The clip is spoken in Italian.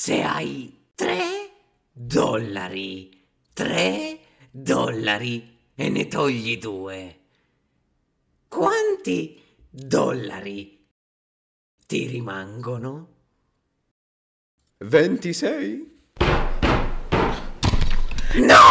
se hai 3 dollari, 3 dollari e ne togli 2. Quanti dollari ti rimangono? 26? No!